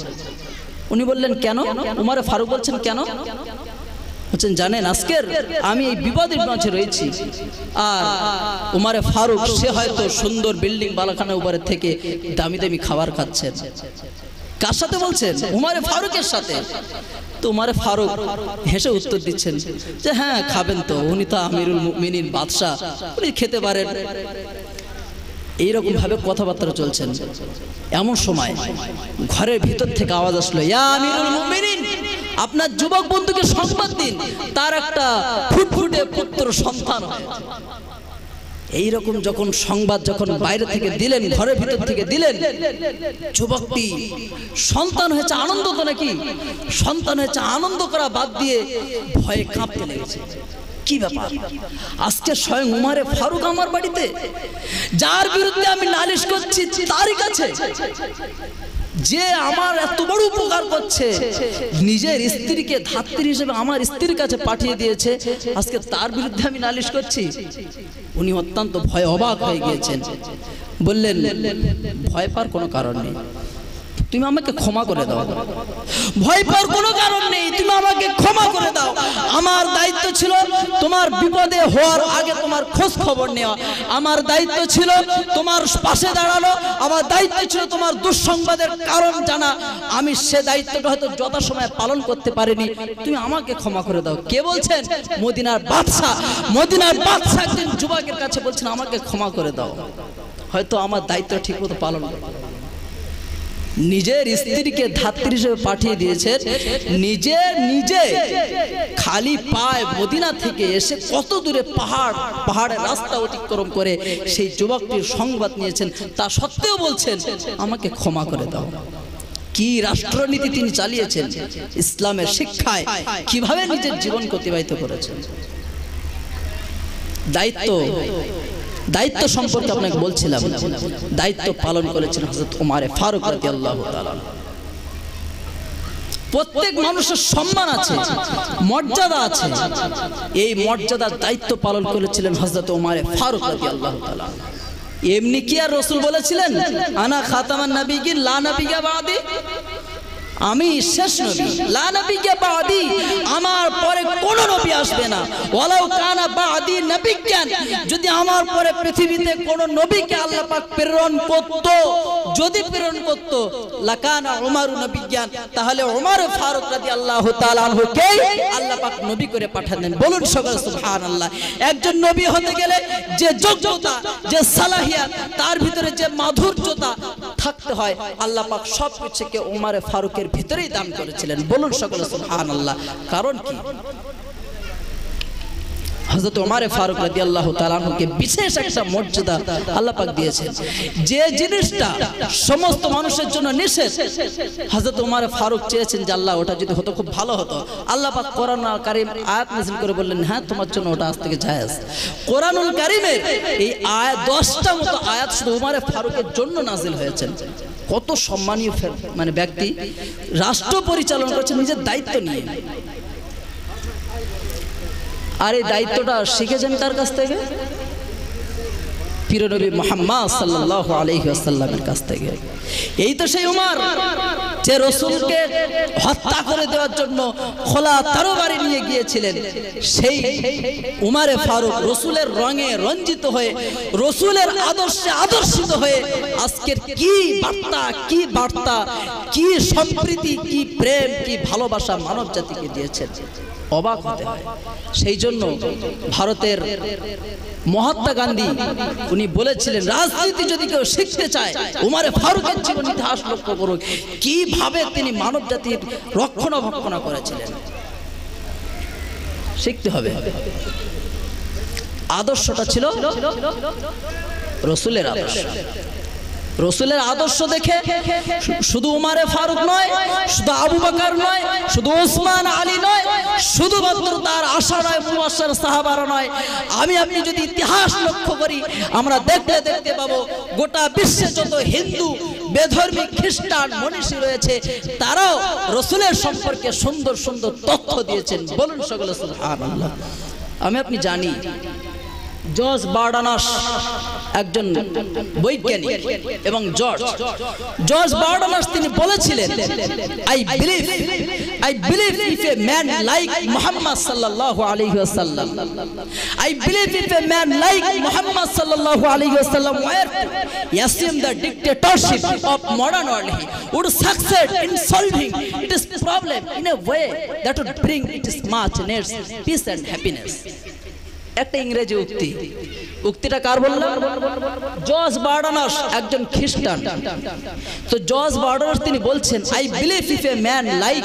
উনি বললেন কেন উমারে ফারুক বলছেন কেন হচ্ছেন জানেন আজকের আমি এই বিপদের মাঝে রয়েছি আর উমারে ফারুক সে হয়তো সুন্দর বিল্ডিং বালাখানা উপরের থেকে দামি দামি খাবার খাচ্ছেন কার সাথে বলছেন উমারে ফারুকের সাথে তোমারে ফারুক হেসে উত্তর দিচ্ছেন যে হ্যাঁ খাবেন তো উনি তো আমিরুল মিনির বাদশাহ উনি খেতে পারেন ভাবে কথাবার্তা চলছেন এমন সময় ঘরের ভিতর থেকে আওয়াজ আসলো আপনার যুবক বন্ধুকে সংবাদ দিন তার একটা ফুটফুটে পুত্র সন্তান এইরকম যখন সংবাদ যখন বাইরে থেকে দিলেন ঘরের ভিতর থেকে দিলেন যুবকটি সন্তান হয়েছে আনন্দ তো নাকি সন্তান হয়েছে আনন্দ করা বাদ দিয়ে ভয়ে কাঁপতে লেগেছে কি ব্যাপার আজকে স্বয়ং উমারে ফারুক আমার বাড়িতে যার বিরুদ্ধে আমি নালিশ করছি তারই কাছে যে আমার এত বড় উপকার করছে নিজের স্ত্রীকে ধাত্রী হিসেবে আমার স্ত্রীর কাছে পাঠিয়ে দিয়েছে আজকে তার বিরুদ্ধে আমি নালিশ করছি উনি অত্যন্ত ভয় অবাক হয়ে গিয়েছেন বললেন ভয় পার কোনো কারণ নেই তুমি আমাকে ক্ষমা করে দাও ভয় পাওয়ার কোনো কারণ নেই তুমি আমাকে ক্ষমা করে দাও আমার দায়িত্ব ছিল তোমার বিপদে হওয়ার আগে তোমার খোঁজ খবর নেওয়া আমার দায়িত্ব ছিল তোমার পাশে দাঁড়ানো আমার দায়িত্ব ছিল তোমার দুঃসংবাদের কারণ জানা আমি সে দায়িত্বটা হয়তো যথাসময়ে পালন করতে পারিনি তুমি আমাকে ক্ষমা করে দাও কে বলছেন মদিনার বাদশাহ মদিনার বাদশাহ একজন যুবকের কাছে বলছেন আমাকে ক্ষমা করে দাও হয়তো আমার দায়িত্ব ঠিকমতো পালন করো নিজের স্ত্রীকে ধাত্রী হিসেবে পাঠিয়ে দিয়েছে নিজে নিজে খালি পায় মদিনা থেকে এসে কত দূরে পাহাড় পাহাড়ের রাস্তা অতিক্রম করে সেই যুবকটির সংবাদ নিয়েছেন তা সত্ত্বেও বলছেন আমাকে ক্ষমা করে দাও কি রাষ্ট্রনীতি তিনি চালিয়েছেন ইসলামের শিক্ষায় কিভাবে নিজের জীবনকে অতিবাহিত করেছেন দায়িত্ব দায়িত্ব সম্পর্কে আপনাকে বলছিলাম দায়িত্ব পালন করেছেন হজরত উমারে ফারুক আল্লাহ প্রত্যেক মানুষের সম্মান আছে মর্যাদা আছে এই মর্যাদার দায়িত্ব পালন করেছিলেন হজরত উমারে ফারুক আল্লাহ তালা এমনি কি আর রসুল বলেছিলেন আনা খাতামান নাবি কি লা নাবিকা বাদি আমি শেষ নবী লা নাবিকা বাদি আমার পরে কোন নবী আসবে না ওয়ালাউ কানা বাদি নবিজ্ঞান যদি আমার পরে পৃথিবীতে কোন নবীকে আল্লাহ পাক প্রেরণ করত যদি প্রেরণ করত লাকানা ওমার নবিজ্ঞান তাহলে ওমর ফারুক রাদিয়াল্লাহু তাআলা আনহুকে আল্লাহ পাক নবী করে পাঠালেন বলুন সকল সুবহানাল্লাহ একজন নবী হতে গেলে যে যোগ্যতা যে সালাহিয়াত তার ভিতরে যে মাধুর্যতা থাকতে হয় আল্লাহ পাক সব কিছুকে ওমারে ফারুকের ভিতরেই দান করেছিলেন বলুন সকল সুবহানাল্লাহ কারণ কি হজরত ওমারে ফারুক রাজি আল্লাহ তালাকে বিশেষ একটা মর্যাদা আল্লাহ পাক যে জিনিসটা সমস্ত মানুষের জন্য নিষেধ হজরত ওমারে ফারুক চেয়েছেন যে আল্লাহ ওটা যদি হতো খুব ভালো হতো আল্লাহ পাক কারিম আয়াত মিছিল করে বললেন হ্যাঁ তোমার জন্য ওটা আজ থেকে জায়েজ কোরআনুল কারিমের এই আয়াত দশটা মতো আয়াত শুধু ওমারে ফারুকের জন্য নাজিল হয়েছেন কত সম্মানীয় মানে ব্যক্তি রাষ্ট্র পরিচালনা করছে নিজের দায়িত্ব নিয়ে আর এই দায়িত্বটা শিখেছেন তার কাছ থেকে প্রিয়নবী মোহাম্মদ সাল্লাহ আলহিহাসাল্লামের কাছ থেকে এই তো সেই উমার যে রসুলকে হত্যা করে দেওয়ার জন্য খোলা তারো বাড়ি নিয়ে গিয়েছিলেন সেই উমারে ফারুক রসুলের রঙে রঞ্জিত হয়ে রসুলের আদর্শে আদর্শিত হয়ে আজকের কি বার্তা কি বার্তা কি সম্প্রীতি কি প্রেম কি ভালোবাসা মানব জাতিকে দিয়েছেন অবাক হতে হয় সেই জন্য ভারতের মহাত্মা গান্ধী উনি বলেছিলেন রাজনীতি যদি কেউ শিখতে চায় উমারে ফারুকের জীবন ইতিহাস লক্ষ্য করুক কিভাবে তিনি মানব জাতির রক্ষণাভক্ষণা করেছিলেন শিখতে হবে আদর্শটা ছিল রসুলের আদর্শ রসুলের আদর্শ দেখে শুধু উমারে ফারুক নয় শুধু আবু বাকার নয় শুধু ওসমান আলী নয় শুধুমাত্র তার আশা নয় মুবাসার সাহাবার নয় আমি আপনি যদি ইতিহাস লক্ষ্য করি আমরা দেখতে দেখতে পাবো গোটা বিশ্বে যত হিন্দু বেধর্মী খ্রিস্টান মনীষী রয়েছে তারাও রসুলের সম্পর্কে সুন্দর সুন্দর তথ্য দিয়েছেন বলুন সকলে আমি আপনি জানি জর্জ বার্ডানাস একজন বৈজ্ঞানিক এবং জর্জ জর্জ বার্ডানাস তিনি বলেছিলেন I believe I believe if a man like Muhammad সাল্লাল্লাহু আলাইহি ওয়াসাল্লাম I believe if a man like Muhammad সাল্লাল্লাহু আলাইহি ওয়াসাল্লাম were assume the dictatorship of modern world would succeed in solving problem in a way that would bring it is much ness peace and happiness একটা ইংরেজি উক্তি উক্তিটা কার বললাম George বার্ডানাস একজন খ্রিস্টান তো জজ বার্ডানাস তিনি বলছেন I believe if a man like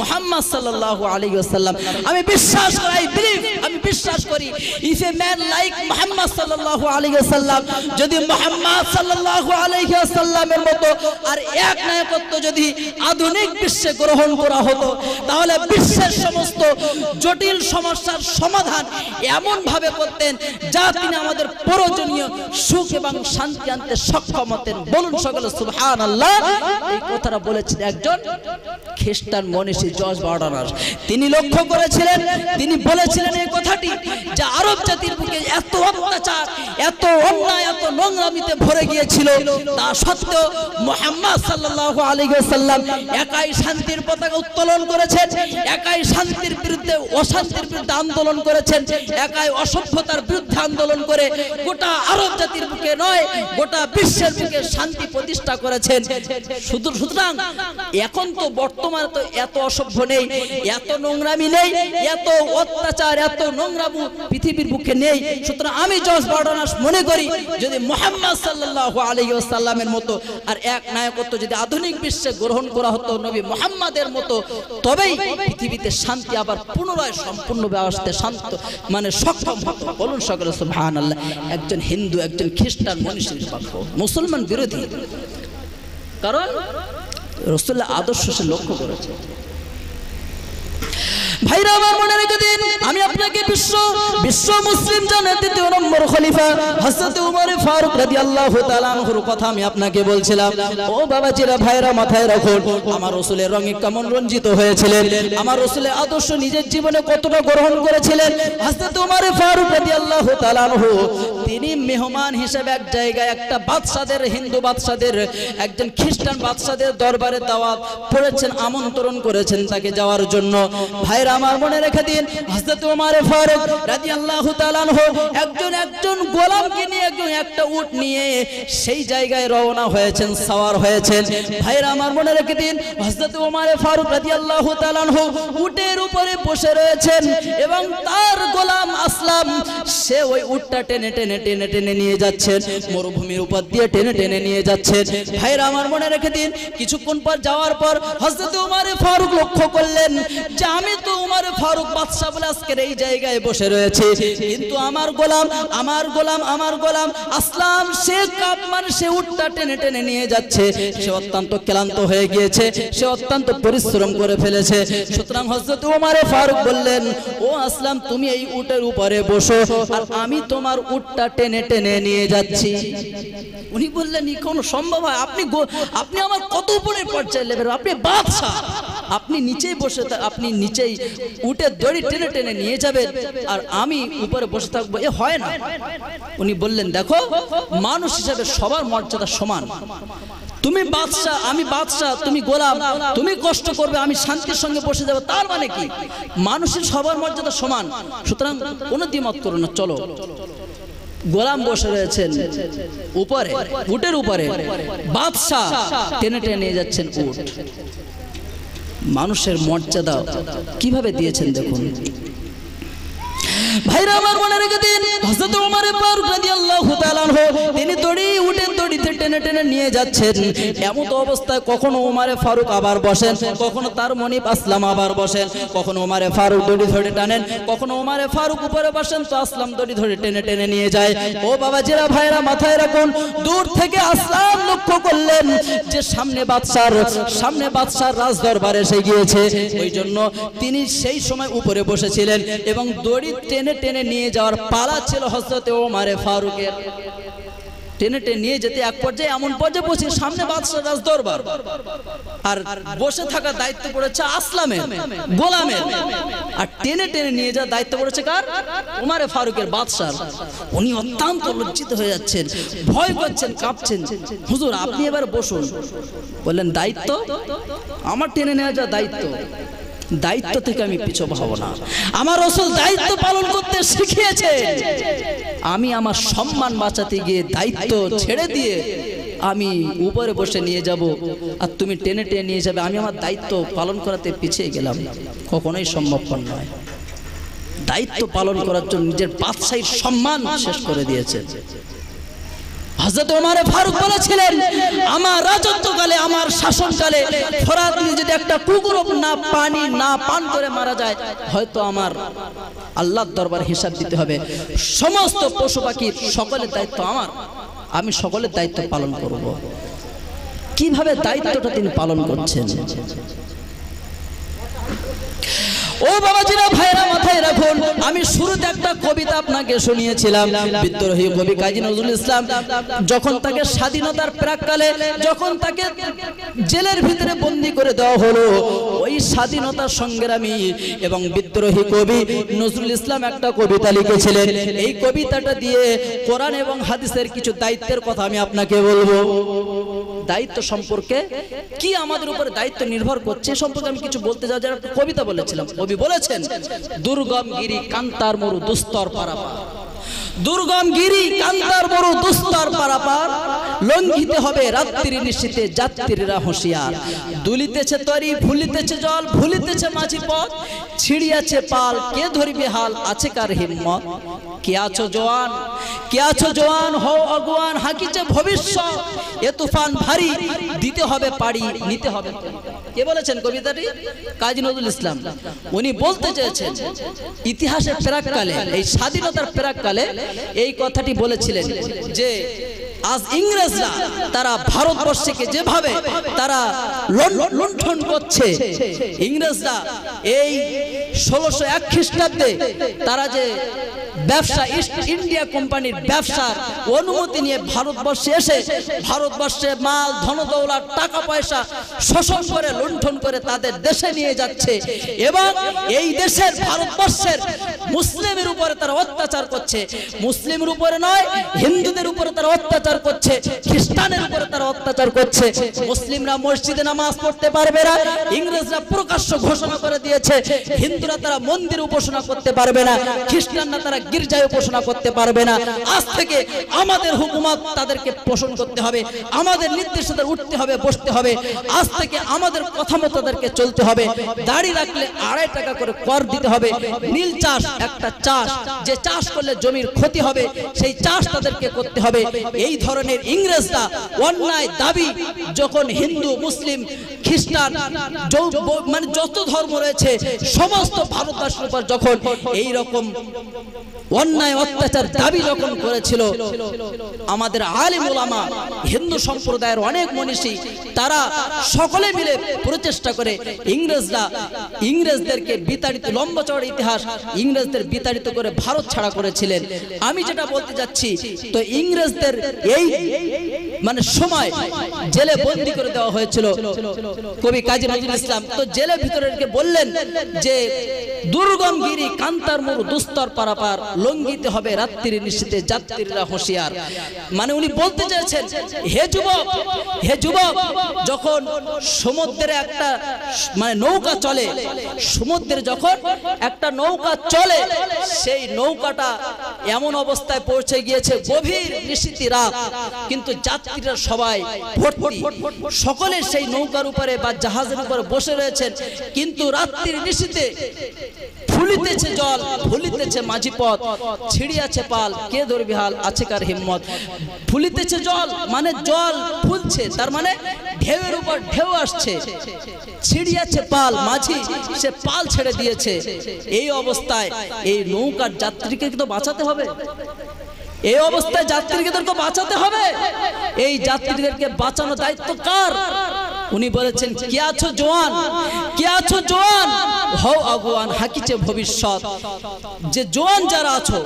Muhammad সাল্লাহ আলী আসাল্লাম আমি বিশ্বাস করি আই বিলিভ আমি বিশ্বাস করি if a man like Muhammad সাল্লাল্লাহু আলাইহি ওয়াসাল্লাম যদি মোহাম্মদ সাল্লাল্লাহু আলাইহি ওয়াসাল্লামের মতো আর এক নায়কত্ব যদি আধুনিক বিশ্বে গ্রহণ করা হতো তাহলে বিশ্বের সমস্ত জটিল সমস্যার সমাধান এমন ভাবে করতেন যা তিনি আমাদের প্রয়োজনীয় সুখ এবং শান্তি আনতে সক্ষম হতেন বলুন সকলে সুবহানাল্লাহ এই কথাটা বলেছেন একজন খ্রিস্টান মনীষী জর্জ বার্ডানার তিনি লক্ষ্য করেছিলেন তিনি বলেছিলেন এই কথা ভাষাটি যা আরব জাতির বুকে এত অত্যাচার এত অন্যায় এত নোংরামিতে ভরে গিয়েছিল তা সত্ত্বেও মোহাম্মদ সাল্লাহ আলী সাল্লাম একাই শান্তির পতাকা উত্তোলন করেছেন একাই শান্তির বিরুদ্ধে অশান্তির বিরুদ্ধে আন্দোলন করেছেন একাই অসভ্যতার বিরুদ্ধে আন্দোলন করে গোটা আরব জাতির বুকে নয় গোটা বিশ্বের বুকে শান্তি প্রতিষ্ঠা করেছেন শুধু সুতরাং এখন তো বর্তমানে তো এত অসভ্য নেই এত নোংরামি নেই এত অত্যাচার এত নোংরামু পৃথিবীর বুকে নেই সুতরাং আমি জস বার্ডানাস মনে করি যদি মোহাম্মদ সাল্লাহ আলহিউসাল্লামের মতো আর এক নায়কত্ব যদি আধুনিক বিশ্বে গ্রহণ করা হতো নবী মোহাম্মদের মতো তবেই পৃথিবীতে শান্তি আবার পুনরায় সম্পূর্ণ ব্যবস্থা শান্ত মানে সক্ষম হতো বলুন সকলে সুহান আল্লাহ একজন হিন্দু একজন খ্রিস্টান মনীষীর পক্ষ মুসলমান বিরোধী কারণ রসুল্লাহ আদর্শ সে লক্ষ্য করেছে ভাইরা আমার মনে রেখে দিন আমি আপনাকে বিশ্ব বিশ্ব মুসলিম নম্বর খলিফা ফারুক কথা আমি আপনাকে বলছিলাম ও ভাইরা মাথায় রাখুন আমার রসুলের রঙে কেমন রঞ্জিত হয়েছিলেন আমার রসুলের আদর্শ নিজের জীবনে কতটা গ্রহণ করেছিলেন ফারুক তিনি মেহমান হিসেবে এক জায়গায় একটা বাদশাদের হিন্দু বাদশাদের একজন খ্রিস্টান বাদশাদের দরবারে দাওয়াত পড়েছেন আমন্ত্রণ করেছেন তাকে যাওয়ার জন্য ভাইরা আমার মনে রেখে দিন একজন একজন গোলামকে নিয়ে একজন একটা উট নিয়ে সেই জায়গায় রওনা হয়েছেন সওয়ার হয়েছেন ভাইরা আমার মনে রেখে দিন হজরত উমারে ফারুক রাদিয়াল্লাহু তাআলা আনহু উটের উপরে বসে রয়েছেন এবং তার গোলাম আসলাম সে ওই উটটা টেনে টেনে টেনে টেনে নিয়ে যাচ্ছেন মরুভূমির উপর দিয়ে টেনে টেনে নিয়ে যাচ্ছেন ভাইরা আমার মনে রেখে দিন কিছুক্ষণ পর যাওয়ার পর হজরত উমারে ফারুক লক্ষ্য করলেন যে আমি তো উমার ফারুক বাদশাহ বলে আজকের এই জায়গায় বসে রয়েছে কিন্তু আমার গোলাম আমার গোলাম আমার গোলাম আসলাম সে কাপ মানে সে উঠটা টেনে টেনে নিয়ে যাচ্ছে সে অত্যন্ত ক্লান্ত হয়ে গিয়েছে সে অত্যন্ত পরিশ্রম করে ফেলেছে সুতরাং হজরত উমারে ফারুক বললেন ও আসলাম তুমি এই উটের উপরে বসো আর আমি তোমার উটটা টেনে টেনে নিয়ে যাচ্ছি উনি বললেন ই সম্ভব হয় আপনি আপনি আমার কত উপরে পর্যায়ে লেবেন আপনি বাদশাহ আপনি নিচেই বসে আপনি নিচেই উঠে দড়ি টেনে টেনে নিয়ে যাবেন আর আমি উপরে বসে থাকবো এ হয় না উনি বললেন দেখো মানুষ হিসাবে সবার মর্যাদা সমান তুমি বাদশাহ আমি বাদশাহ তুমি গোলাম তুমি কষ্ট করবে আমি শান্তির সঙ্গে বসে যাবো তার মানে কি মানুষের সবার মর্যাদা সমান সুতরাং কোনো দিমত করো না চলো গোলাম বসে রয়েছেন উপরে উটের উপরে বাদশাহ টেনে টেনে নিয়ে যাচ্ছেন উট মানুষের মর্যাদা কিভাবে দিয়েছেন দেখুন ভাইরা আমার মনে রেখে দিন হজরত ওমর ফারুক রাদিয়াল্লাহু তাআলা তিনি দড়ি উঠেন দড়িতে টেনে টেনে নিয়ে যাচ্ছেন এমন তো অবস্থায় কখনো ওমর ফারুক আবার বসেন কখনো তার মনিব আসলাম আবার বসেন কখনো ওমর ফারুক দড়ি ধরে টানেন কখনো ওমর ফারুক উপরে বসেন তো আসলাম দড়ি ধরে টেনে টেনে নিয়ে যায় ও বাবা জেরা ভাইরা মাথায় রাখুন দূর থেকে আসলাম লক্ষ্য করলেন যে সামনে বাদশার সামনে বাদশার রাজ দরবারে এসে গিয়েছে ওই জন্য তিনি সেই সময় উপরে বসেছিলেন এবং দড়ি টেনে টেনে নিয়ে যাওয়ার পালা ছিল হজরতে ওমারে ফারুকের টেনে টেনে নিয়ে যেতে এক পর্যায়ে এমন পর্যায়ে বসে সামনে বাদশাহ রাজ দরবার আর বসে থাকার দায়িত্ব পড়েছে আসলামে গোলামে আর টেনে টেনে নিয়ে যাওয়ার দায়িত্ব পড়েছে কার উমারে ফারুকের বাদশাহ উনি অত্যন্ত লজ্জিত হয়ে যাচ্ছেন ভয় করছেন কাঁপছেন হুজুর আপনি এবার বসুন বললেন দায়িত্ব আমার টেনে নেওয়া যা দায়িত্ব দায়িত্ব থেকে আমি পিছু হব না আমার রসুল দায়িত্ব পালন করতে শিখিয়েছে আমি আমার সম্মান বাঁচাতে গিয়ে দায়িত্ব ছেড়ে দিয়ে আমি উপরে বসে নিয়ে যাব আর তুমি টেনে টেনে নিয়ে যাবে আমি আমার দায়িত্ব পালন করাতে পিছিয়ে গেলাম কখনোই সম্ভবপর নয় দায়িত্ব পালন করার জন্য নিজের বাদশাহীর সম্মান শেষ করে দিয়েছে হজরত ওমর ফারুক বলেছিলেন আমার রাজত্বকালে আমার শাসনকালে ফরাত যদি একটা কুকুর না পানি না পান করে মারা যায় হয়তো আমার আল্লাহর দরবার হিসাব দিতে হবে সমস্ত পশু পাখি সকলের দায়িত্ব আমার আমি সকলের দায়িত্ব পালন করব কিভাবে দায়িত্বটা তিনি পালন করছেন ও জিরা ভাইরা মাথায় রাখুন আমি শুরুতে একটা কবিতা আপনাকে শুনিয়েছিলাম বিদ্রোহী কবি কাজী নজরুল ইসলাম যখন তাকে স্বাধীনতার প্রাককালে যখন তাকে জেলের ভিতরে বন্দি করে দেওয়া হলো ওই স্বাধীনতা সংগ্রামী এবং বিদ্রোহী কবি নজরুল ইসলাম একটা কবিতা লিখেছিলেন এই কবিতাটা দিয়ে কোরআন এবং হাদিসের কিছু দায়িত্বের কথা আমি আপনাকে বলবো দায়িত্ব সম্পর্কে কি আমাদের উপর দায়িত্ব নির্ভর করছে সম্পর্কে আমি কিছু বলতে যাও যারা কবিতা বলেছিলাম কবি বলেছেন দুর্গম গিরি কান্তার মরু দুস্তর পারাপা দুর্গম গিরি কান্দার বড় দুস্তার পারাপার লঙ্ঘিতে হবে রাত্রি নিশীতে যাত্রীরা হুঁশিয়ার দুলিতেছে তরি ভুলিতেছে জল ফুলিতেছে মাঝি পথ ছিড়িয়াছে পাল কে ধরিবে হাল আছে কার হিম্মত কে আছো জোয়ান কে আছো জোয়ান হও অগোয়ান হাঁকিছে ভবিষ্যৎ এ তুফান ভারী দিতে হবে পাড়ি নিতে হবে কে বলেছেন কবিতাটি কাজী নজরুল ইসলাম উনি বলতে চেয়েছেন ইতিহাসের প্রাককালে এই স্বাধীনতার প্রাককালে এই কথাটি বলেছিলেন যে আজ ইংরেজরা তারা ভারতবর্ষকে যেভাবে তারা লুণ্ঠন করছে ইংরেজরা এই ষোলোশো এক খ্রিস্টাব্দে তারা যে ব্যবসা ইস্ট ইন্ডিয়া কোম্পানির ব্যবসার অনুমতি নিয়ে ভারতবর্ষে এসে ভারতবর্ষে মাল ধনদৌলা টাকা পয়সা শোষণ করে লুণ্ঠন করে তাদের দেশে নিয়ে যাচ্ছে এবং এই দেশের ভারতবর্ষের মুসলিমের উপরে তারা অত্যাচার করছে মুসলিমের উপরে নয় হিন্দুদের উপরে তারা অত্যাচার করছে অত্যাচার করছে মুসলিমরা মসজিদে নামাজ পড়তে পারবে না ইংরেজরা প্রকাশ্য ঘোষণা করে দিয়েছে হিন্দুরা তারা মন্দির উপাসনা করতে পারবে না খ্রিস্টানরা তারা গির্জায় উপাসনা করতে পারবে না আজ থেকে আমাদের হুকুমত তাদেরকে পোষণ করতে হবে আমাদের নির্দেশে তাদের উঠতে হবে বসতে হবে আজ থেকে আমাদের কথা মতো তাদেরকে চলতে হবে দাড়ি রাখলে আড়াই টাকা করে কর দিতে হবে নীল চাষ একটা চাষ যে চাষ করলে জমির ক্ষতি হবে সেই চাষ তাদেরকে করতে হবে এই ধরনের ইংরেজরা অন্যায় চূড়ায় দাবি যখন হিন্দু মুসলিম খ্রিস্টান মানে যত ধর্ম রয়েছে সমস্ত ভারতবাসীর উপর যখন এই রকম অন্যায় অত্যাচার দাবি যখন করেছিল আমাদের আলিম ওলামা হিন্দু সম্প্রদায়ের অনেক মনীষী তারা সকলে মিলে প্রচেষ্টা করে ইংরেজরা ইংরেজদেরকে বিতাড়িত লম্বা চড় ইতিহাস ইংরেজদের বিতাড়িত করে ভারত ছাড়া করেছিলেন আমি যেটা বলতে যাচ্ছি তো ইংরেজদের এই মানে সময় জেলে বন্দি করে দেওয়া হয়েছিল কবি কাজী নজরুল ইসলাম তো জেলে ভিতরে বললেন যে দুর্গম গিরি কান্তার মরু দুস্তর পারাপার লঙ্গিতে হবে রাত্রির নিশ্চিতে যাত্রীরা হুঁশিয়ার মানে উনি বলতে চেয়েছেন হে যুবক হে যুবক যখন সমুদ্রে একটা মানে নৌকা চলে সমুদ্রে যখন একটা নৌকা চলে সেই নৌকাটা এমন অবস্থায় পৌঁছে গিয়েছে গভীর নিশীতি রাত কিন্তু যাত্রীরা সবাই ভোট সকলে সেই নৌকার উপরে বা জাহাজের উপরে বসে রয়েছেন কিন্তু রাত্রির নিশীতে ফুলিতেছে জল ফুলিতেছে মাঝি পথ ছিড়িয়াছে পাল কে ধরবি হাল আছে কার হিম্মত ফুলিতেছে জল মানে জল ফুলছে তার মানে ঢেউয়ের উপর ঢেউ আসছে ছিড়িয়াছে পাল মাঝি সে পাল ছেড়ে দিয়েছে এই অবস্থায় এই নৌকার যাত্রীকে কিন্তু বাঁচাতে হবে এই অবস্থায় যাত্রীদেরকে বাঁচাতে হবে এই যাত্রীদেরকে বাঁচানোর দায়িত্ব কার উনি বলেছেন কে আছো জোয়ান কে আছো জোয়ান হও আগুয়ান হাকিছে ভবিষ্যৎ যে জোয়ান যারা আছো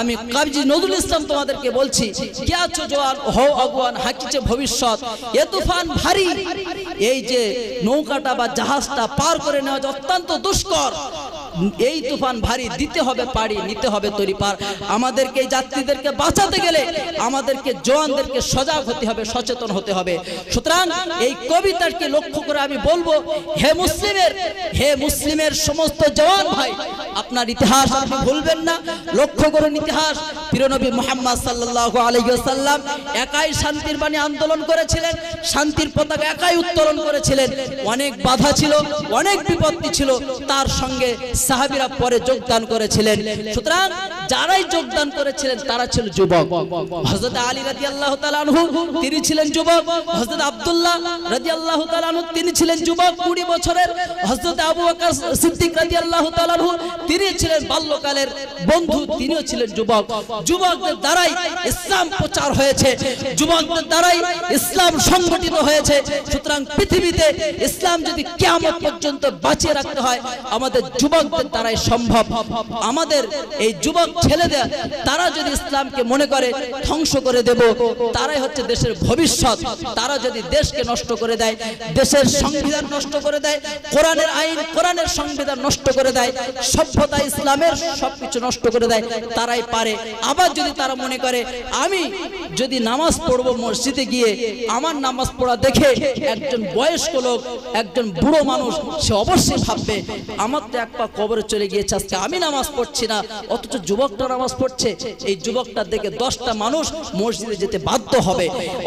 আমি কাবজি নজরুল ইসলাম তোমাদেরকে বলছি কে আছো জোয়ান হও আগুয়ান হাকিছে ভবিষ্যৎ এ তুফান ভারী এই যে নৌকাটা বা জাহাজটা পার করে নেওয়া অত্যন্ত দুষ্কর এই তুফান ভারী দিতে হবে পাড়ি নিতে হবে তরি পার আমাদেরকে এই যাত্রীদেরকে বাঁচাতে গেলে আমাদেরকে জোয়ানদেরকে সজাগ হতে হবে সচেতন হতে হবে সুতরাং এই কবিতাকে লক্ষ্য করে আমি বলবো হে মুসলিমের হে মুসলিমের সমস্ত জওয়ান ভাই আপনার ইতিহাস আপনি ভুলবেন না লক্ষ্য করুন ইতিহাস প্রিয়নবী মোহাম্মদ সাল্লাহ আলহিসাল্লাম একাই শান্তির বাণী আন্দোলন করেছিলেন শান্তির পতাকা একাই উত্তোলন করেছিলেন অনেক বাধা ছিল অনেক বিপত্তি ছিল তার সঙ্গে সাহাবিরা পরে যোগদান করেছিলেন সুতরাং যারাই যোগদান করেছিলেন তারা ছিল যুবক হজরত আলী রাজি আল্লাহ তালু তিনি ছিলেন যুবক হজরত আবদুল্লাহ রাজি আল্লাহ তালু তিনি ছিলেন যুবক কুড়ি বছরের হজরত আবু আকাশ সিদ্দিক রাজি আল্লাহ তালু তিনি ছিলেন বাল্যকালের বন্ধু তিনিও ছিলেন যুবক যুবকদের দ্বারাই ইসলাম প্রচার হয়েছে যুবকদের দ্বারাই ইসলাম সংগঠিত হয়েছে সুতরাং পৃথিবীতে ইসলাম যদি কেমন পর্যন্ত বাঁচিয়ে রাখতে হয় আমাদের যুবকদের দ্বারাই সম্ভব আমাদের এই যুবক ছেলে দেয় তারা যদি ইসলামকে মনে করে ধ্বংস করে দেব তারাই হচ্ছে দেশের ভবিষ্যৎ তারা যদি দেশকে নষ্ট করে দেয় দেশের সংবিধান নষ্ট করে দেয় কোরআনের আইন কোরআনের সংবিধান নষ্ট করে দেয় সভ্যতা ইসলামের সবকিছু নষ্ট করে দেয় তারাই পারে আবার যদি তারা মনে করে আমি যদি নামাজ পড়ব মসজিদে গিয়ে আমার নামাজ পড়া দেখে একজন বয়স্ক লোক একজন বুড়ো মানুষ সে অবশ্যই ভাববে আমার তো এক পা কবরে চলে গিয়েছে আজকে আমি নামাজ পড়ছি না অথচ যুব যুবকটা নামাজ পড়ছে এই যুবকটা দেখে দশটা মানুষ মসজিদে যেতে বাধ্য হবে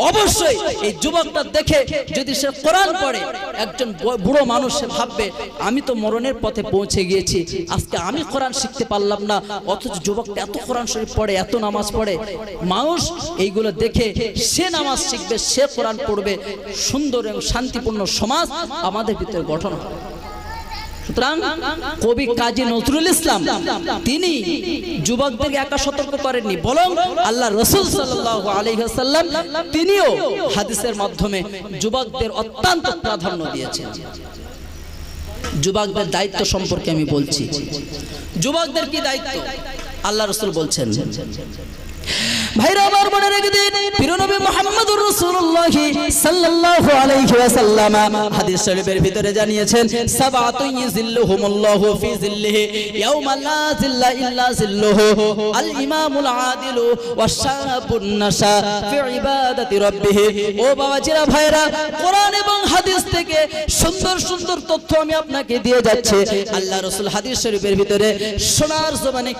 অবশ্যই এই যুবকটা দেখে যদি সে কোরআন পড়ে একজন বুড়ো মানুষ সে ভাববে আমি তো মরণের পথে পৌঁছে গিয়েছি আজকে আমি কোরআন শিখতে পারলাম না অথচ যুবকটা এত কোরআন শরীফ পড়ে এত নামাজ পড়ে মানুষ এইগুলো দেখে সে নামাজ শিখবে সে কোরআন পড়বে সুন্দর এবং শান্তিপূর্ণ সমাজ আমাদের ভিতরে গঠন হবে সুতরাং কবি কাজী নজরুল ইসলাম তিনি যুবকদের একা সতর্ক করেননি বলং আল্লাহ রসুল সাল্লাম তিনিও হাদিসের মাধ্যমে যুবকদের অত্যন্ত প্রাধান্য দিয়েছেন যুবকদের দায়িত্ব সম্পর্কে আমি বলছি যুবকদের কি দায়িত্ব আল্লাহ রসুল বলছেন ভাইরা আমার মনে রেখে দিন সাল্লাল্লাহু আলাইহি ওয়াসাল্লাম হাদিস শরীফের ভিতরে জানিয়েছেন সাবাতুন ইযিল্লুহুমুল্লাহু ফি ইয়াউমা লা ইল্লা আল ইমামুল ওয়াশাবুন ফি ইবাদাতি রাব্বিহি ও বাবাজিরা ভাইরা কোরআন এবং হাদিস থেকে সুন্দর সুন্দর তথ্য আমি আপনাকে দিয়ে যাচ্ছে আল্লাহ রাসূল হাদিস শরীফের ভিতরে সোনার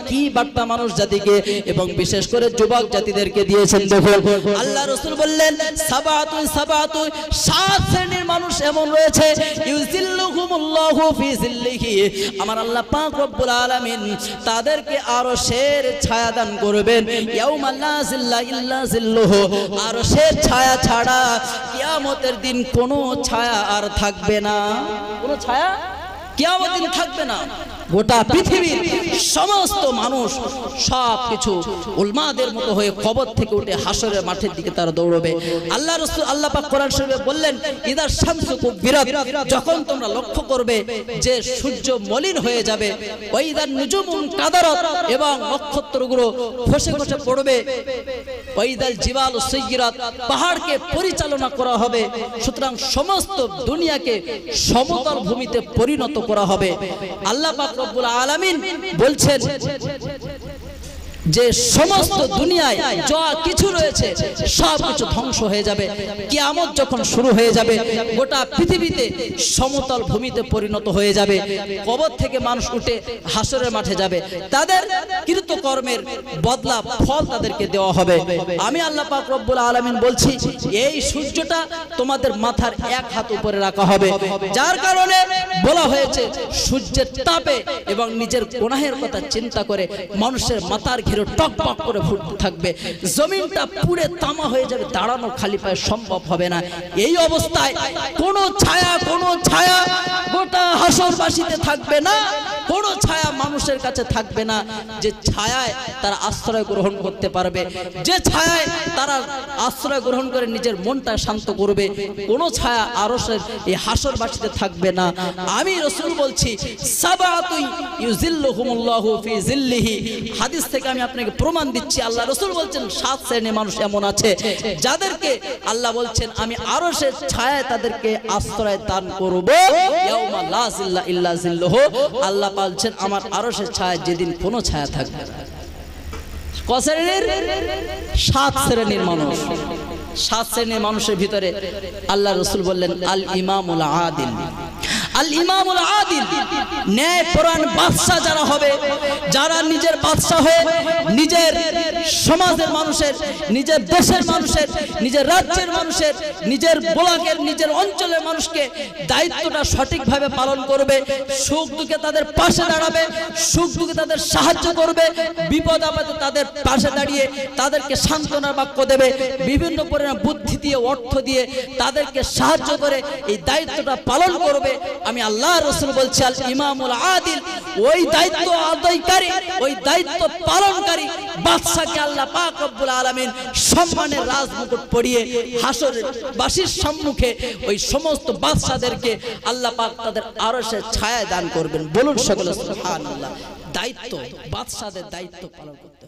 কি বার্তা মানুষ জাতিকে এবং বিশেষ করে যুবক জাতিদেরকে দিয়েছেন দেখুন আল্লাহ রসুল বললেন সাবাতুই সাবাতুই সাত শ্রেণীর মানুষ এমন রয়েছে আমার আল্লাহ পাঁক রব্বুল আলমিন তাদেরকে আরো শের ছায়া দান করবেন আরো শের ছায়া ছাড়া কিয়ামতের দিন কোনো ছায়া আর থাকবে না কোনো ছায়া কিয়ামতের দিন থাকবে না গোটা পৃথিবীর সমস্ত মানুষ সব কিছু উলমাদের মতো হয়ে কবর থেকে উঠে হাসরের মাঠের দিকে তারা দৌড়বে আল্লাহ রসুল আল্লাহ পাক কোরআন শরীফে বললেন ইদার শামসুকু বিরাত যখন তোমরা লক্ষ্য করবে যে সূর্য মলিন হয়ে যাবে ওইদার নুজুম কাদারত এবং নক্ষত্রগুলো খসে খসে পড়বে ওইদাল জিবাল সৈয়রাত পাহাড়কে পরিচালনা করা হবে সুতরাং সমস্ত দুনিয়াকে সমতল ভূমিতে পরিণত করা হবে আল্লাহ পাক রব্বুল আলামিন বলছেন যে সমস্ত দুনিয়ায় যা কিছু রয়েছে সব কিছু ধ্বংস হয়ে যাবে কিয়ামত যখন শুরু হয়ে যাবে গোটা পৃথিবীতে সমতল ভূমিতে পরিণত হয়ে যাবে কবর থেকে মানুষ উঠে হাসরের মাঠে যাবে তাদের কৃতকর্মের বদলা ফল তাদেরকে দেওয়া হবে আমি আল্লাহ পাক রব্বুল আলামিন বলছি এই সূর্যটা তোমাদের মাথার এক হাত উপরে রাখা হবে যার কারণে বলা হয়েছে সূর্যের তাপে এবং নিজের গোনাহের কথা চিন্তা করে মানুষের মাথার হিরো টক টক করে ফুটতে থাকবে জমিনটা পুরে তামা হয়ে যাবে দাঁড়ানো খালি পায়ে সম্ভব হবে না এই অবস্থায় কোনো ছায়া কোনো ছায়া গোটা হাসরবাসীতে থাকবে না কোনো ছায়া মানুষের কাছে থাকবে না যে ছায়ায় তারা আশ্রয় গ্রহণ করতে পারবে যে ছায়ায় তারা আশ্রয় গ্রহণ করে নিজের মনটা শান্ত করবে কোনো ছায়া আরসের এই হাসরবাসীতে থাকবে না আমি রসুল বলছি সাবাতুই ইউজিল্লুহুমুল্লাহু ফি জিল্লিহি হাদিস থেকে আমি আপনাকে প্রমাণ দিচ্ছি আল্লাহ রসুল বলছেন সাত শ্রেণী মানুষ এমন আছে যাদেরকে আল্লাহ বলছেন আমি আরো সে ছায় তাদেরকে আশ্রয় দান করব আল্লাহ বলছেন আমার আরো সে ছায় যেদিন কোনো ছায়া থাকবে সাত শ্রেণীর মানুষ সাত শ্রেণীর মানুষের ভিতরে আল্লাহ রসুল বললেন আল ইমামুল আদিল আল ইমামুল আদিল ন্যায় পরাণ বাদশাহ যারা হবে যারা নিজের বাদশাহ হয়ে নিজের সমাজের মানুষের নিজের দেশের মানুষের নিজের রাজ্যের মানুষের নিজের ব্লকের নিজের অঞ্চলের মানুষকে দায়িত্বটা সঠিকভাবে পালন করবে সুখ দুঃখে তাদের পাশে দাঁড়াবে সুখ দুঃখে তাদের সাহায্য করবে বিপদ আপদে তাদের পাশে দাঁড়িয়ে তাদেরকে সান্ত্বনার বাক্য দেবে বিভিন্ন পরিমাণ বুদ্ধি দিয়ে অর্থ দিয়ে তাদেরকে সাহায্য করে এই দায়িত্বটা পালন করবে আমি আল্লাহ রসুল বলছি আল ইমামুল আদিল ওই দায়িত্ব আদায়কারী ওই দায়িত্ব পালনকারী বাদশাকে আল্লাহ পাক রব্বুল আলামিন সম্মানের রাজমুকুট পরিয়ে হাসরের বাসীর সম্মুখে ওই সমস্ত বাদশাদেরকে আল্লাহ পাক তাদের আরশের ছায়া দান করবেন বলুন সকলে সুবহানাল্লাহ দায়িত্ব বাদশাদের দায়িত্ব পালন করতে